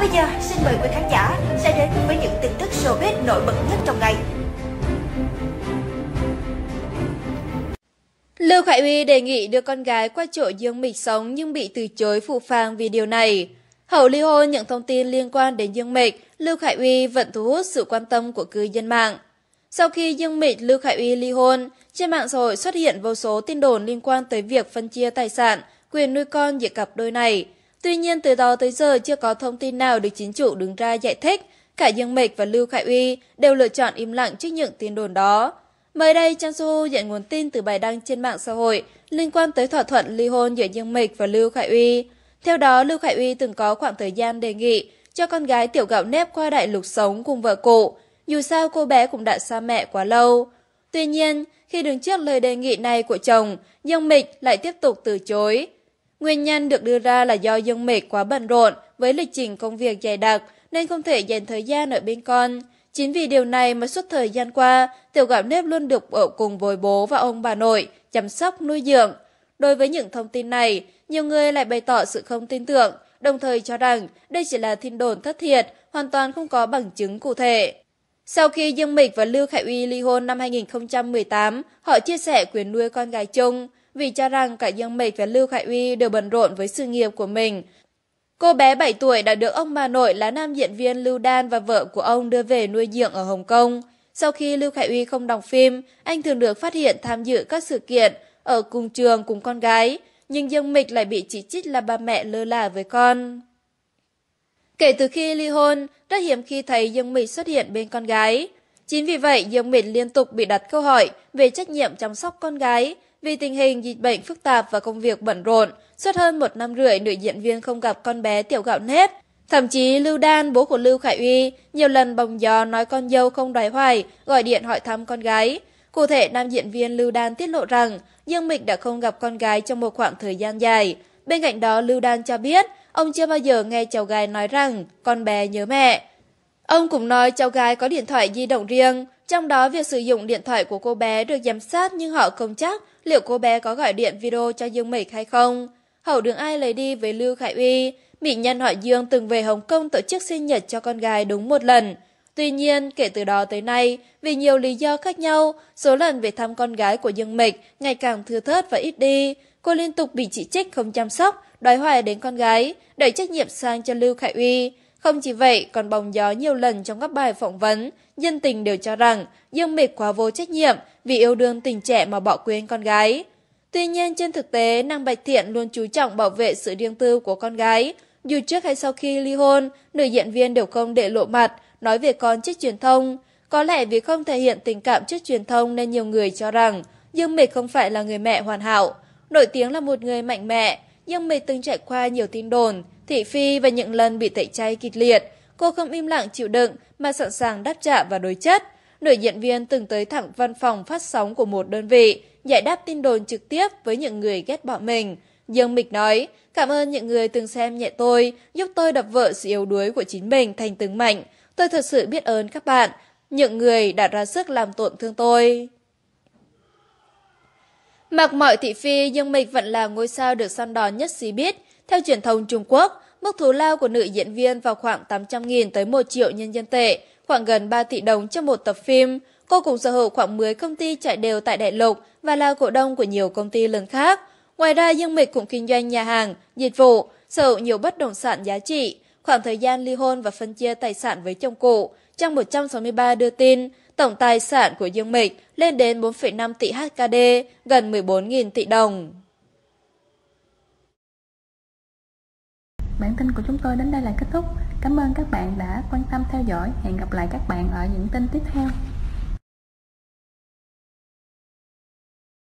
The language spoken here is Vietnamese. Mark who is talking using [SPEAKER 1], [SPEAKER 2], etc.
[SPEAKER 1] bây giờ, xin mời quý khán giả sẽ đến với những tin tức showbiz nổi bật nhất trong ngày. Lưu Khải Uy đề nghị đưa con gái qua chỗ Dương Mịch sống nhưng bị từ chối phụ phàng vì điều này. Hậu ly hôn những thông tin liên quan đến Dương Mịch, Lưu Khải Uy vẫn thu hút sự quan tâm của cư dân mạng. Sau khi Dương Mịch Lưu Khải Uy ly hôn, trên mạng xã hội xuất hiện vô số tin đồn liên quan tới việc phân chia tài sản, quyền nuôi con giữa cặp đôi này – Tuy nhiên từ đó tới giờ chưa có thông tin nào được chính chủ đứng ra giải thích, cả Dương Mịch và Lưu Khải Uy đều lựa chọn im lặng trước những tin đồn đó. Mới đây, Trang Su nhận nguồn tin từ bài đăng trên mạng xã hội liên quan tới thỏa thuận ly hôn giữa Dương Mịch và Lưu Khải Uy. Theo đó, Lưu Khải Uy từng có khoảng thời gian đề nghị cho con gái tiểu gạo nếp qua đại lục sống cùng vợ cụ, dù sao cô bé cũng đã xa mẹ quá lâu. Tuy nhiên, khi đứng trước lời đề nghị này của chồng, Dương Mịch lại tiếp tục từ chối. Nguyên nhân được đưa ra là do Dương Mịch quá bận rộn với lịch trình công việc dày đặc nên không thể dành thời gian ở bên con. Chính vì điều này mà suốt thời gian qua, tiểu gạo nếp luôn được ở cùng với bố và ông bà nội, chăm sóc, nuôi dưỡng. Đối với những thông tin này, nhiều người lại bày tỏ sự không tin tưởng, đồng thời cho rằng đây chỉ là tin đồn thất thiệt, hoàn toàn không có bằng chứng cụ thể. Sau khi Dương Mịch và Lưu Khải Uy ly hôn năm 2018, họ chia sẻ quyền nuôi con gái chung vì cho rằng cả Dương Mịch và Lưu Khải Uy đều bận rộn với sự nghiệp của mình. Cô bé 7 tuổi đã được ông bà nội là nam diễn viên Lưu Đan và vợ của ông đưa về nuôi dưỡng ở Hồng Kông. Sau khi Lưu Khải Uy không đóng phim, anh thường được phát hiện tham dự các sự kiện ở cùng trường cùng con gái, nhưng Dương Mịch lại bị chỉ trích là ba mẹ lơ là với con. Kể từ khi ly hôn, rất hiếm khi thấy Dương Mịch xuất hiện bên con gái. Chính vì vậy, Dương Mịch liên tục bị đặt câu hỏi về trách nhiệm chăm sóc con gái, vì tình hình dịch bệnh phức tạp và công việc bận rộn, suốt hơn một năm rưỡi nữ diễn viên không gặp con bé tiểu gạo nếp. Thậm chí Lưu Đan, bố của Lưu Khải Uy, nhiều lần bồng gió nói con dâu không đòi hoài, gọi điện hỏi thăm con gái. Cụ thể, nam diễn viên Lưu Đan tiết lộ rằng Dương Mịch đã không gặp con gái trong một khoảng thời gian dài. Bên cạnh đó, Lưu Đan cho biết ông chưa bao giờ nghe cháu gái nói rằng con bé nhớ mẹ. Ông cũng nói cháu gái có điện thoại di động riêng, trong đó việc sử dụng điện thoại của cô bé được giám sát nhưng họ không chắc liệu cô bé có gọi điện video cho Dương Mịch hay không. Hậu đường ai lấy đi với Lưu Khải Uy, mỹ nhân họ Dương từng về Hồng Kông tổ chức sinh nhật cho con gái đúng một lần. Tuy nhiên, kể từ đó tới nay, vì nhiều lý do khác nhau, số lần về thăm con gái của Dương Mịch ngày càng thưa thớt và ít đi. Cô liên tục bị chỉ trích không chăm sóc, đòi hoài đến con gái, đẩy trách nhiệm sang cho Lưu Khải Uy. Không chỉ vậy, còn bóng gió nhiều lần trong các bài phỏng vấn, dân tình đều cho rằng Dương Mịch quá vô trách nhiệm vì yêu đương tình trẻ mà bỏ quên con gái. Tuy nhiên trên thực tế, nàng Bạch Thiện luôn chú trọng bảo vệ sự riêng tư của con gái. Dù trước hay sau khi ly hôn, nữ diễn viên đều không để lộ mặt, nói về con trước truyền thông. Có lẽ vì không thể hiện tình cảm trước truyền thông nên nhiều người cho rằng Dương Mịch không phải là người mẹ hoàn hảo. Nổi tiếng là một người mạnh mẽ, nhưng Mịch từng trải qua nhiều tin đồn, Thị Phi và những lần bị tẩy chay kịch liệt, cô không im lặng chịu đựng mà sẵn sàng đáp trả và đối chất. Nữ diễn viên từng tới thẳng văn phòng phát sóng của một đơn vị, giải đáp tin đồn trực tiếp với những người ghét bỏ mình. Dương Mịch nói, cảm ơn những người từng xem nhẹ tôi, giúp tôi đập vợ sự yếu đuối của chính mình thành từng mạnh. Tôi thật sự biết ơn các bạn, những người đã ra sức làm tổn thương tôi. Mặc mọi thị phi nhưng Mịch vẫn là ngôi sao được săn đón nhất xí biết. Theo truyền thông Trung Quốc, mức thù lao của nữ diễn viên vào khoảng 800.000 tới 1 triệu nhân dân tệ, khoảng gần 3 tỷ đồng cho một tập phim. Cô cũng sở hữu khoảng 10 công ty chạy đều tại đại lục và là cổ đông của nhiều công ty lớn khác. Ngoài ra, Dương Mịch cũng kinh doanh nhà hàng, dịch vụ, sở hữu nhiều bất động sản giá trị. Khoảng thời gian ly hôn và phân chia tài sản với chồng cũ, trang 163 đưa tin tổng tài sản của Dương Mịch lên đến 4,5 tỷ HKD, gần 14.000 tỷ đồng. Bản tin của chúng tôi đến đây là kết thúc. Cảm ơn các bạn đã quan tâm theo dõi. Hẹn gặp lại các bạn ở những tin tiếp theo.